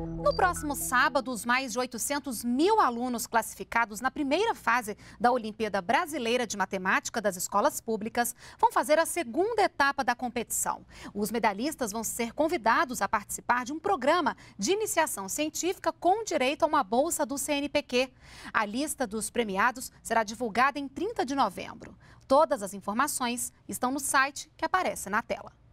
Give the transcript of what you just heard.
No próximo sábado, os mais de 800 mil alunos classificados na primeira fase da Olimpíada Brasileira de Matemática das Escolas Públicas vão fazer a segunda etapa da competição. Os medalhistas vão ser convidados a participar de um programa de iniciação científica com direito a uma bolsa do CNPq. A lista dos premiados será divulgada em 30 de novembro. Todas as informações estão no site que aparece na tela.